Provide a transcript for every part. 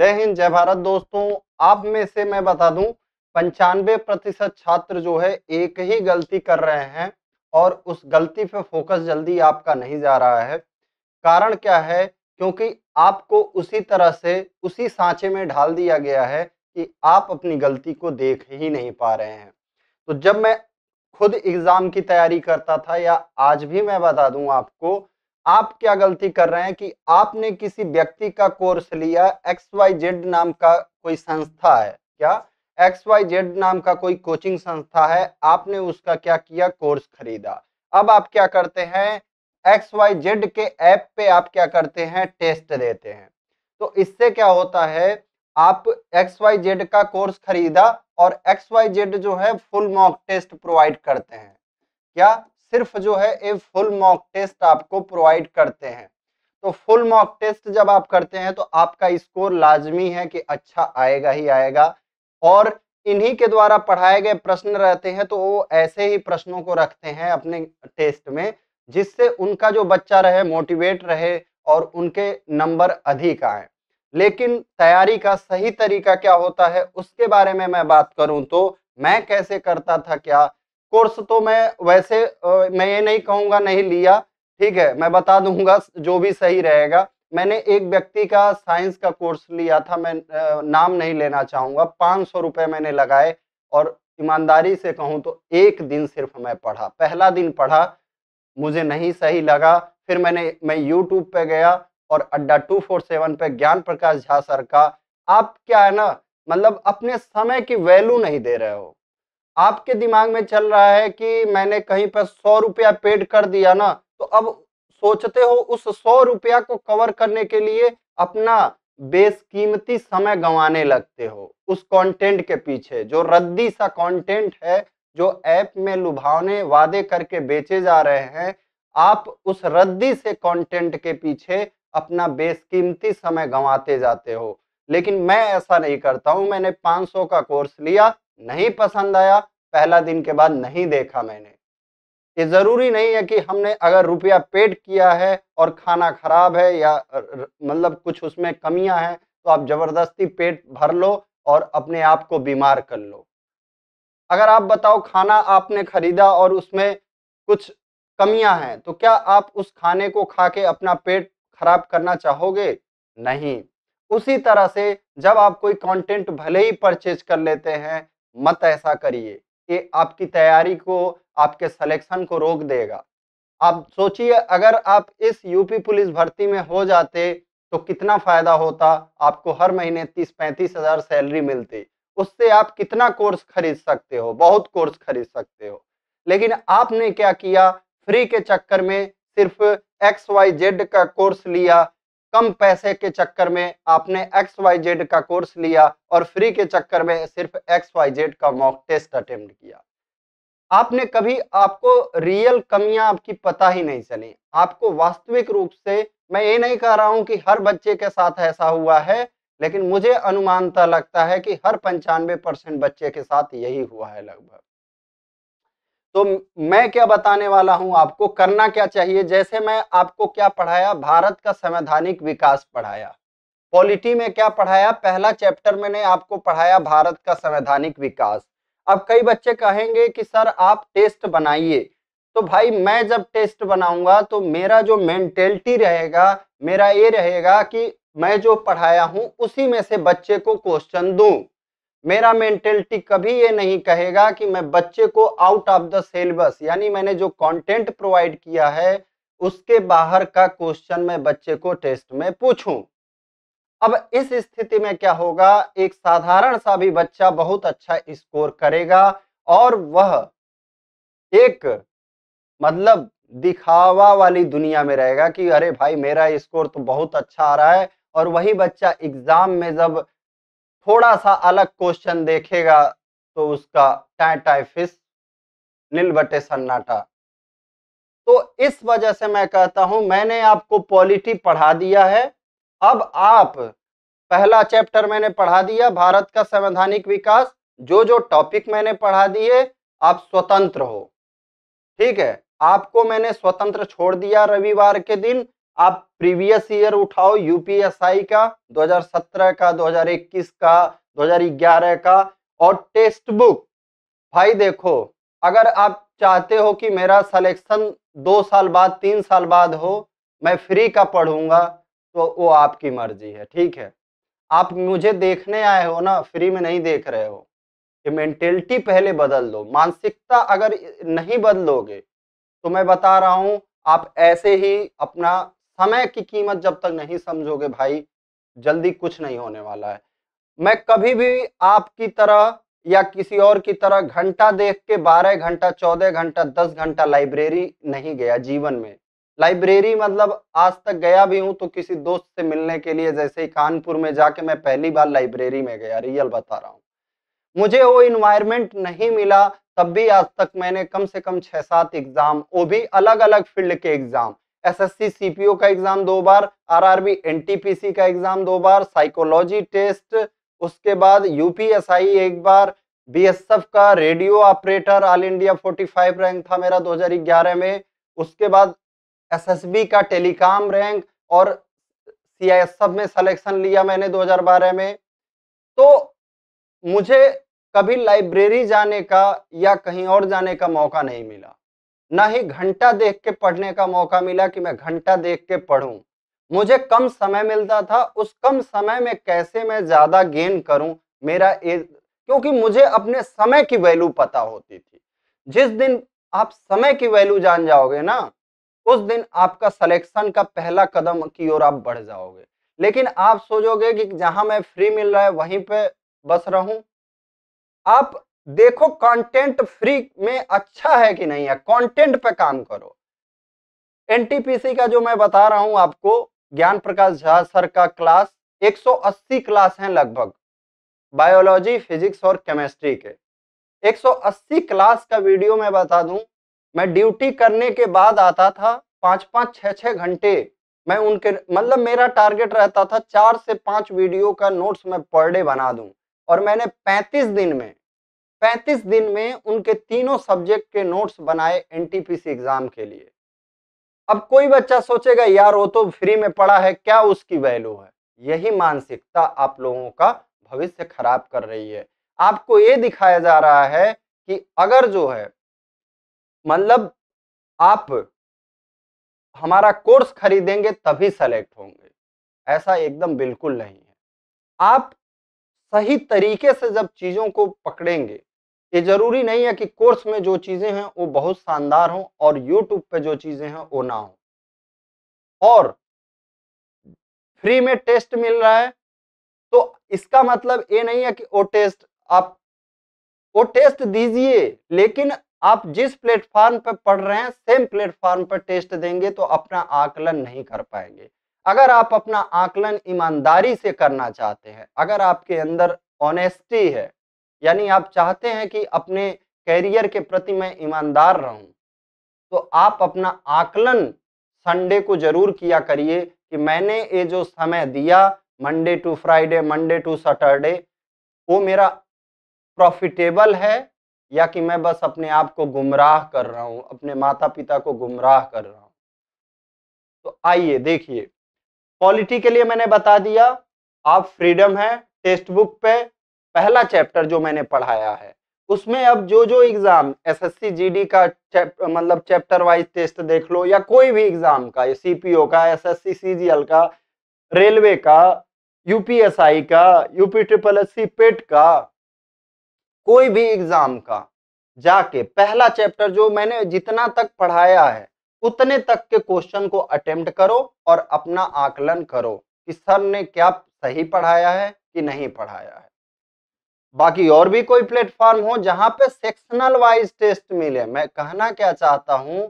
जय हिंद जय भारत दोस्तों आप में से मैं बता दूं पंचानवे प्रतिशत छात्र जो है एक ही गलती कर रहे हैं और उस गलती पे फोकस जल्दी आपका नहीं जा रहा है कारण क्या है क्योंकि आपको उसी तरह से उसी सांचे में ढाल दिया गया है कि आप अपनी गलती को देख ही नहीं पा रहे हैं तो जब मैं खुद एग्ज़ाम की तैयारी करता था या आज भी मैं बता दूं आपको आप क्या गलती कर रहे हैं कि आपने किसी व्यक्ति का कोर्स लिया एक्स वाई जेड नाम का कोई संस्था है क्या एक्स वाई जेड नाम का कोई कोचिंग संस्था है आपने उसका क्या किया कोर्स खरीदा अब आप क्या करते हैं एक्स वाई जेड के ऐप पे आप क्या करते हैं टेस्ट देते हैं तो इससे क्या होता है आप एक्स वाई जेड का कोर्स खरीदा और एक्स वाई जेड जो है फुल मॉक टेस्ट प्रोवाइड करते हैं क्या सिर्फ जो है ए फुल मॉक टेस्ट आपको प्रोवाइड करते हैं तो फुल मॉक टेस्ट जब आप करते हैं तो आपका स्कोर लाजमी है कि अच्छा आएगा ही आएगा और इन्हीं के द्वारा पढ़ाए गए प्रश्न रहते हैं तो वो ऐसे ही प्रश्नों को रखते हैं अपने टेस्ट में जिससे उनका जो बच्चा रहे मोटिवेट रहे और उनके नंबर अधिक आए लेकिन तैयारी का सही तरीका क्या होता है उसके बारे में मैं बात करूं तो मैं कैसे करता था क्या कोर्स तो मैं वैसे मैं ये नहीं कहूँगा नहीं लिया ठीक है मैं बता दूंगा जो भी सही रहेगा मैंने एक व्यक्ति का साइंस का कोर्स लिया था मैं नाम नहीं लेना चाहूँगा पाँच सौ रुपये मैंने लगाए और ईमानदारी से कहूँ तो एक दिन सिर्फ मैं पढ़ा पहला दिन पढ़ा मुझे नहीं सही लगा फिर मैंने मैं यूट्यूब पे गया और अड्डा टू फोर सेवन पर ज्ञान प्रकाश झा सर का आप क्या है ना मतलब अपने समय की वैल्यू नहीं दे रहे हो आपके दिमाग में चल रहा है कि मैंने कहीं पर सौ रुपया पेड कर दिया ना तो अब सोचते हो उस सौ रुपया को कवर करने के लिए अपना बेसकीमती समय गंवाने लगते हो उस कंटेंट के पीछे जो रद्दी सा कंटेंट है जो ऐप में लुभावने वादे करके बेचे जा रहे हैं आप उस रद्दी से कंटेंट के पीछे अपना बेसकीमती समय गंवाते जाते हो लेकिन मैं ऐसा नहीं करता हूं मैंने 500 का कोर्स लिया नहीं पसंद आया पहला दिन के बाद नहीं देखा मैंने ये ज़रूरी नहीं है कि हमने अगर रुपया पेड किया है और खाना खराब है या मतलब कुछ उसमें कमियां हैं तो आप ज़बरदस्ती पेट भर लो और अपने आप को बीमार कर लो अगर आप बताओ खाना आपने खरीदा और उसमें कुछ कमियां हैं तो क्या आप उस खाने को खा के अपना पेट खराब करना चाहोगे नहीं उसी तरह से जब आप कोई कंटेंट भले ही परचेज कर लेते हैं मत ऐसा करिए कि आपकी तैयारी को आपके सिलेक्शन को रोक देगा आप सोचिए अगर आप इस यूपी पुलिस भर्ती में हो जाते तो कितना फायदा होता आपको हर महीने तीस पैंतीस हजार सैलरी मिलती उससे आप कितना कोर्स खरीद सकते हो बहुत कोर्स खरीद सकते हो लेकिन आपने क्या किया फ्री के चक्कर में सिर्फ एक्स वाई जेड का कोर्स लिया कम पैसे के चक्कर में आपने एक्स वाई जेड का कोर्स लिया और फ्री के चक्कर में सिर्फ एक्स वाई जेड का मॉक टेस्ट अटेम्प्ट किया आपने कभी आपको रियल कमियां आपकी पता ही नहीं चली आपको वास्तविक रूप से मैं ये नहीं कह रहा हूं कि हर बच्चे के साथ ऐसा हुआ है लेकिन मुझे अनुमानता लगता है कि हर पंचानवे परसेंट बच्चे के साथ यही हुआ है लगभग तो मैं क्या बताने वाला हूं आपको करना क्या चाहिए जैसे मैं आपको क्या पढ़ाया भारत का संवैधानिक विकास पढ़ाया पॉलिटी में क्या पढ़ाया पहला चैप्टर मैंने आपको पढ़ाया भारत का संवैधानिक विकास अब कई बच्चे कहेंगे कि सर आप टेस्ट बनाइए तो भाई मैं जब टेस्ट बनाऊंगा तो मेरा जो मेंटेलिटी रहेगा मेरा ये रहेगा कि मैं जो पढ़ाया हूँ उसी में से बच्चे को क्वेश्चन दूँ मेरा मेंटेलिटी कभी ये नहीं कहेगा कि मैं बच्चे को आउट ऑफ द सिलेबस यानी मैंने जो कंटेंट प्रोवाइड किया है उसके बाहर का क्वेश्चन मैं बच्चे को टेस्ट में पूछूं अब इस स्थिति में क्या होगा एक साधारण सा भी बच्चा बहुत अच्छा स्कोर करेगा और वह एक मतलब दिखावा वाली दुनिया में रहेगा कि अरे भाई मेरा स्कोर तो बहुत अच्छा आ रहा है और वही बच्चा एग्जाम में जब थोड़ा सा अलग क्वेश्चन देखेगा तो उसका टाई टाई फिस सन्नाटा तो इस वजह से मैं कहता हूं मैंने आपको पॉलिटी पढ़ा दिया है अब आप पहला चैप्टर मैंने पढ़ा दिया भारत का संवैधानिक विकास जो जो टॉपिक मैंने पढ़ा दिए आप स्वतंत्र हो ठीक है आपको मैंने स्वतंत्र छोड़ दिया रविवार के दिन आप प्रीवियस ईयर उठाओ यूपीएसआई का 2017 का 2021 का 2011 का और टेक्स्ट बुक भाई देखो अगर आप चाहते हो कि मेरा सिलेक्शन दो साल बाद तीन साल बाद हो मैं फ्री का पढ़ूंगा तो वो आपकी मर्जी है ठीक है आप मुझे देखने आए हो ना फ्री में नहीं देख रहे हो ये मेंटेलिटी पहले बदल दो मानसिकता अगर नहीं बदलोगे तो मैं बता रहा हूँ आप ऐसे ही अपना समय की कीमत जब तक नहीं समझोगे भाई जल्दी कुछ नहीं होने वाला है मैं कभी भी आपकी तरह या किसी और की तरह घंटा देख के 12 घंटा 14 घंटा 10 घंटा लाइब्रेरी नहीं गया जीवन में लाइब्रेरी मतलब आज तक गया भी हूं तो किसी दोस्त से मिलने के लिए जैसे ही कानपुर में जाके मैं पहली बार लाइब्रेरी में गया रियल बता रहा हूँ मुझे वो इन्वायरमेंट नहीं मिला तब भी आज तक मैंने कम से कम छः सात एग्जाम वो भी अलग अलग फील्ड के एग्जाम एसएससी सीपीओ का एग्जाम दो बार आरआरबी एनटीपीसी का एग्जाम दो बार साइकोलॉजी टेस्ट उसके बाद यूपीएसआई एक बार बीएसएफ का radio operator all India 45 rank था मेरा 2011 में उसके बाद एसएसबी का टेलीकॉम रैंक और सीआईएसएफ में सिलेक्शन लिया मैंने 2012 में तो मुझे कभी लाइब्रेरी जाने का या कहीं और जाने का मौका नहीं मिला ना ही घंटा देख के पढ़ने का मौका मिला कि मैं घंटा देख के पढ़ूं मुझे कम समय मिलता था उस कम समय में कैसे मैं ज्यादा गेन करूं मेरा ए... क्योंकि मुझे अपने समय की वैल्यू पता होती थी जिस दिन आप समय की वैल्यू जान जाओगे ना उस दिन आपका सिलेक्शन का पहला कदम की ओर आप बढ़ जाओगे लेकिन आप सोचोगे कि जहां मैं फ्री मिल रहा है वहीं पे बस रहूं आप देखो कंटेंट फ्री में अच्छा है कि नहीं है कंटेंट पे काम करो एनटीपीसी का जो मैं बता रहा हूं आपको ज्ञान प्रकाश झा सर का क्लास 180 क्लास हैं लगभग बायोलॉजी फिजिक्स और केमिस्ट्री के 180 क्लास का वीडियो मैं बता दूं मैं ड्यूटी करने के बाद आता था पाँच पाँच छः छः घंटे मैं उनके मतलब मेरा टारगेट रहता था चार से पाँच वीडियो का नोट्स मैं पर डे बना दूं और मैंने पैंतीस दिन में 35 दिन में उनके तीनों सब्जेक्ट के नोट्स बनाए एनटीपीसी एग्जाम के लिए अब कोई बच्चा सोचेगा यार वो तो फ्री में पढ़ा है क्या उसकी वैल्यू है यही मानसिकता आप लोगों का भविष्य खराब कर रही है आपको ये दिखाया जा रहा है कि अगर जो है मतलब आप हमारा कोर्स खरीदेंगे तभी सेलेक्ट होंगे ऐसा एकदम बिल्कुल नहीं है आप सही तरीके से जब चीज़ों को पकड़ेंगे ये जरूरी नहीं है कि कोर्स में जो चीज़ें हैं वो बहुत शानदार हों और यूट्यूब पे जो चीज़ें हैं वो ना हो और फ्री में टेस्ट मिल रहा है तो इसका मतलब ये नहीं है कि वो टेस्ट आप वो टेस्ट दीजिए लेकिन आप जिस प्लेटफॉर्म पर पढ़ रहे हैं सेम प्लेटफॉर्म पर टेस्ट देंगे तो अपना आकलन नहीं कर पाएंगे अगर आप अपना आकलन ईमानदारी से करना चाहते हैं अगर आपके अंदर ऑनेस्टी है यानी आप चाहते हैं कि अपने कैरियर के प्रति मैं ईमानदार रहूं तो आप अपना आकलन संडे को जरूर किया करिए कि मैंने ये जो समय दिया Monday to Friday Monday to Saturday वो मेरा प्रॉफिटेबल है या कि मैं बस अपने आप को गुमराह कर रहा हूँ अपने माता पिता को गुमराह कर रहा हूँ तो आइए देखिए क्वालिटी के लिए मैंने बता दिया आप फ्रीडम है टेक्स्ट बुक पे पहला चैप्टर जो मैंने पढ़ाया है उसमें अब जो जो एग्जाम एसएससी जीडी का चैप, मतलब चैप्टर वाइज टेस्ट देख लो या कोई भी एग्जाम का या सीपीओ का एसएससी सीजीएल का रेलवे का यूपीएसआई का UP triple S C PET का कोई भी एग्जाम का जाके पहला चैप्टर जो मैंने जितना तक पढ़ाया है उतने तक के क्वेश्चन को अटेम्प्ट करो और अपना आकलन करो कि सर ने क्या सही पढ़ाया है कि नहीं पढ़ाया है बाकी और भी कोई प्लेटफॉर्म हो जहां पे सेक्शनल वाइज टेस्ट मिले मैं कहना क्या चाहता हूं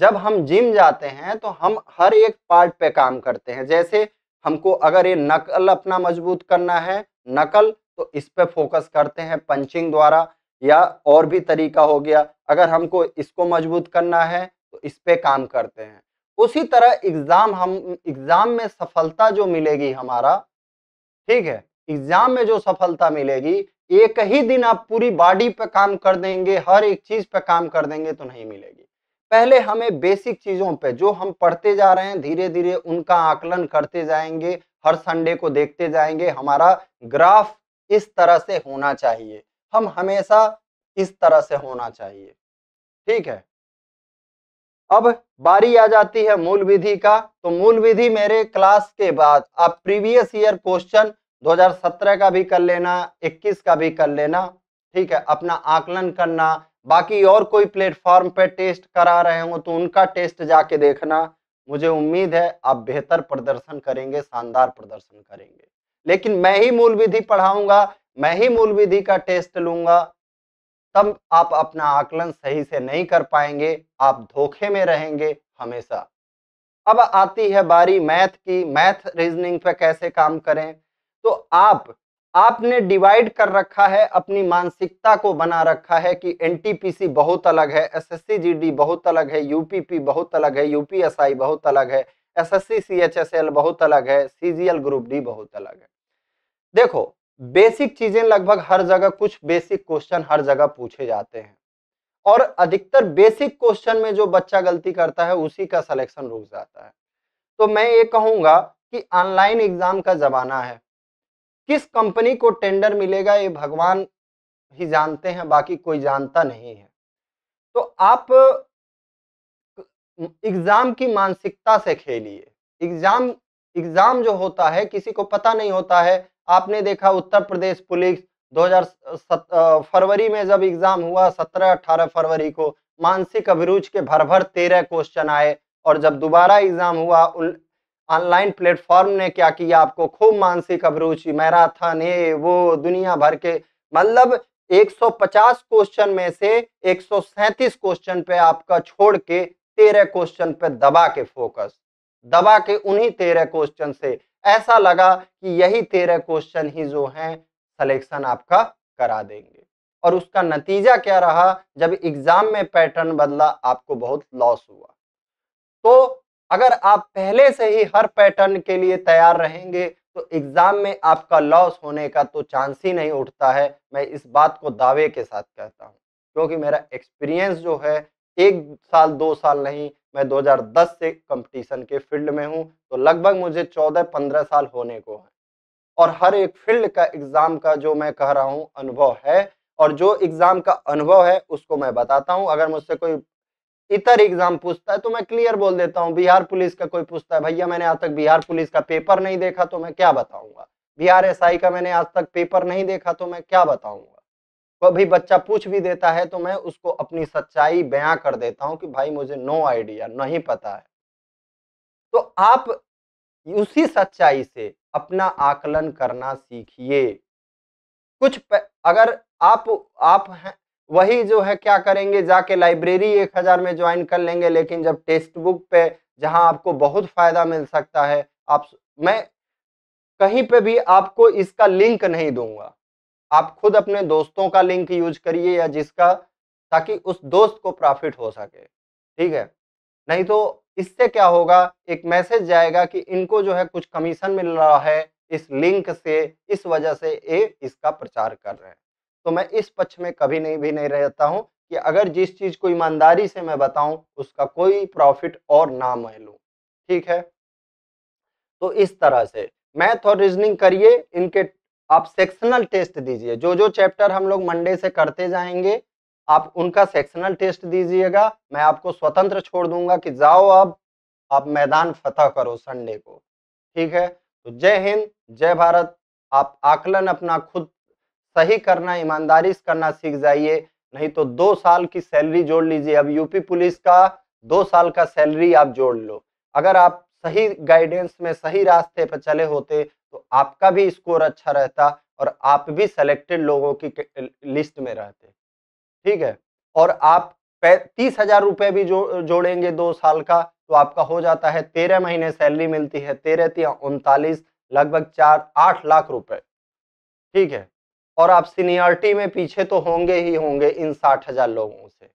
जब हम जिम जाते हैं तो हम हर एक पार्ट पे काम करते हैं जैसे हमको अगर ये नकल अपना मजबूत करना है नकल तो इस पे फोकस करते हैं पंचिंग द्वारा या और भी तरीका हो गया अगर हमको इसको मजबूत करना है तो इस पे काम करते हैं उसी तरह एग्ज़ाम हम एग्ज़ाम में सफलता जो मिलेगी हमारा ठीक है एग्ज़ाम में जो सफलता मिलेगी एक ही दिन आप पूरी बॉडी पे काम कर देंगे हर एक चीज पे काम कर देंगे तो नहीं मिलेगी पहले हमें बेसिक चीजों पे जो हम पढ़ते जा रहे हैं धीरे धीरे उनका आकलन करते जाएंगे हर संडे को देखते जाएंगे हमारा ग्राफ इस तरह से होना चाहिए हम हमेशा इस तरह से होना चाहिए ठीक है अब बारी आ जाती है मूल विधि का तो मूल विधि मेरे क्लास के बाद आप प्रीवियस ईयर क्वेश्चन 2017 का भी कर लेना 21 का भी कर लेना ठीक है अपना आकलन करना बाकी और कोई प्लेटफॉर्म पे टेस्ट करा रहे हो तो उनका टेस्ट जाके देखना मुझे उम्मीद है आप बेहतर प्रदर्शन करेंगे शानदार प्रदर्शन करेंगे लेकिन मैं ही मूल विधि पढ़ाऊंगा मैं ही मूल विधि का टेस्ट लूंगा तब आप अपना आकलन सही से नहीं कर पाएंगे आप धोखे में रहेंगे हमेशा अब आती है बारी मैथ की मैथ रीजनिंग पे कैसे काम करें तो आप आपने डिवाइड कर रखा है अपनी मानसिकता को बना रखा है कि एनटीपीसी बहुत अलग है एसएससी जीडी बहुत अलग है यूपीपी बहुत अलग है यूपीएसआई बहुत अलग है एसएससी सीएचएसएल बहुत अलग है सीजीएल ग्रुप डी बहुत अलग है देखो बेसिक चीजें लगभग हर जगह कुछ बेसिक क्वेश्चन हर जगह पूछे जाते हैं और अधिकतर बेसिक क्वेश्चन में जो बच्चा गलती करता है उसी का सलेक्शन रुक जाता है तो मैं ये कहूंगा कि ऑनलाइन एग्जाम का जमाना है किस कंपनी को टेंडर मिलेगा ये भगवान ही जानते हैं बाकी कोई जानता नहीं है तो आप एग्जाम की मानसिकता से खेलिए एग्जाम एग्जाम जो होता है किसी को पता नहीं होता है आपने देखा उत्तर प्रदेश पुलिस 2007 फरवरी में जब एग्जाम हुआ 17-18 फरवरी को मानसिक अभिरुच के भर भर तेरह क्वेश्चन आए और जब दोबारा एग्जाम हुआ ऑनलाइन प्लेटफॉर्म ने क्या किया आपको खूब मानसिक अभिरुचि मैराथन ये वो दुनिया भर के मतलब 150 क्वेश्चन में से 137 क्वेश्चन पे आपका छोड़ के तेरह क्वेश्चन पे दबा के फोकस दबा के उन्हीं तेरह क्वेश्चन से ऐसा लगा कि यही तेरह क्वेश्चन ही जो हैं सिलेक्शन आपका करा देंगे और उसका नतीजा क्या रहा जब एग्जाम में पैटर्न बदला आपको बहुत लॉस हुआ तो अगर आप पहले से ही हर पैटर्न के लिए तैयार रहेंगे तो एग्जाम में आपका लॉस होने का तो चांस ही नहीं उठता है मैं इस बात को दावे के साथ कहता हूँ क्योंकि मेरा एक्सपीरियंस जो है एक साल दो साल नहीं मैं 2010 से कंपटीशन के फील्ड में हूँ तो लगभग मुझे 14-15 साल होने को है और हर एक फील्ड का एग्ज़ाम का जो मैं कह रहा हूँ अनुभव है और जो एग्ज़ाम का अनुभव है उसको मैं बताता हूँ अगर मुझसे कोई इतर एग्जाम पूछता है तो मैं क्लियर बोल देता हूँ बिहार पुलिस का कोई पूछता है भैया मैंने आज तक बिहार पुलिस का पेपर नहीं देखा तो मैं क्या बताऊंगा बिहार एस का मैंने आज तक पेपर नहीं देखा तो मैं क्या बताऊंगा कभी बच्चा पूछ भी देता है तो मैं उसको अपनी सच्चाई बयां कर देता हूँ कि भाई मुझे नो आइडिया नहीं पता है तो आप उसी सच्चाई से अपना आकलन करना सीखिए कुछ अगर आप आप वही जो है क्या करेंगे जाके लाइब्रेरी एक हज़ार में ज्वाइन कर लेंगे लेकिन जब टेक्स्ट बुक पे जहां आपको बहुत फ़ायदा मिल सकता है आप मैं कहीं पे भी आपको इसका लिंक नहीं दूंगा आप खुद अपने दोस्तों का लिंक यूज करिए या जिसका ताकि उस दोस्त को प्रॉफिट हो सके ठीक है नहीं तो इससे क्या होगा एक मैसेज जाएगा कि इनको जो है कुछ कमीशन मिल रहा है इस लिंक से इस वजह से ये इसका प्रचार कर रहे हैं तो मैं इस पक्ष में कभी नहीं भी नहीं रहता हूँ कि अगर जिस चीज़ को ईमानदारी से मैं बताऊं उसका कोई प्रॉफिट और ना मैं लू ठीक है तो इस तरह से मैथ और रीजनिंग करिए इनके आप सेक्शनल टेस्ट दीजिए जो जो चैप्टर हम लोग मंडे से करते जाएंगे आप उनका सेक्शनल टेस्ट दीजिएगा मैं आपको स्वतंत्र छोड़ दूंगा कि जाओ अब आप मैदान फतेह करो संडे को ठीक है तो जय हिंद जय भारत आप आकलन अपना खुद सही करना ईमानदारी से करना सीख जाइए नहीं तो दो साल की सैलरी जोड़ लीजिए अब यूपी पुलिस का दो साल का सैलरी आप जोड़ लो अगर आप सही गाइडेंस में सही रास्ते पर चले होते तो आपका भी स्कोर अच्छा रहता और आप भी सेलेक्टेड लोगों की लिस्ट में रहते ठीक है और आप तीस हजार रुपये भी जो जोड़ेंगे दो साल का तो आपका हो जाता है तेरह महीने सैलरी मिलती है तेरह तीन उनतालीस लगभग चार आठ लाख रुपए ठीक है और आप सीनियरिटी में पीछे तो होंगे ही होंगे इन साठ हजार लोगों से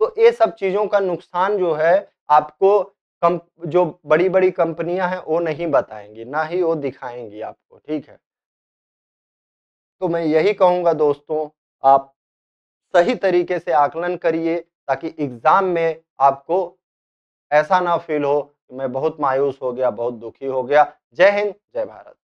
तो ये सब चीज़ों का नुकसान जो है आपको कम जो बड़ी बड़ी कंपनियां हैं वो नहीं बताएंगी ना ही वो दिखाएंगी आपको ठीक है तो मैं यही कहूंगा दोस्तों आप सही तरीके से आकलन करिए ताकि एग्ज़ाम में आपको ऐसा ना फील हो कि मैं बहुत मायूस हो गया बहुत दुखी हो गया जय हिंद जय भारत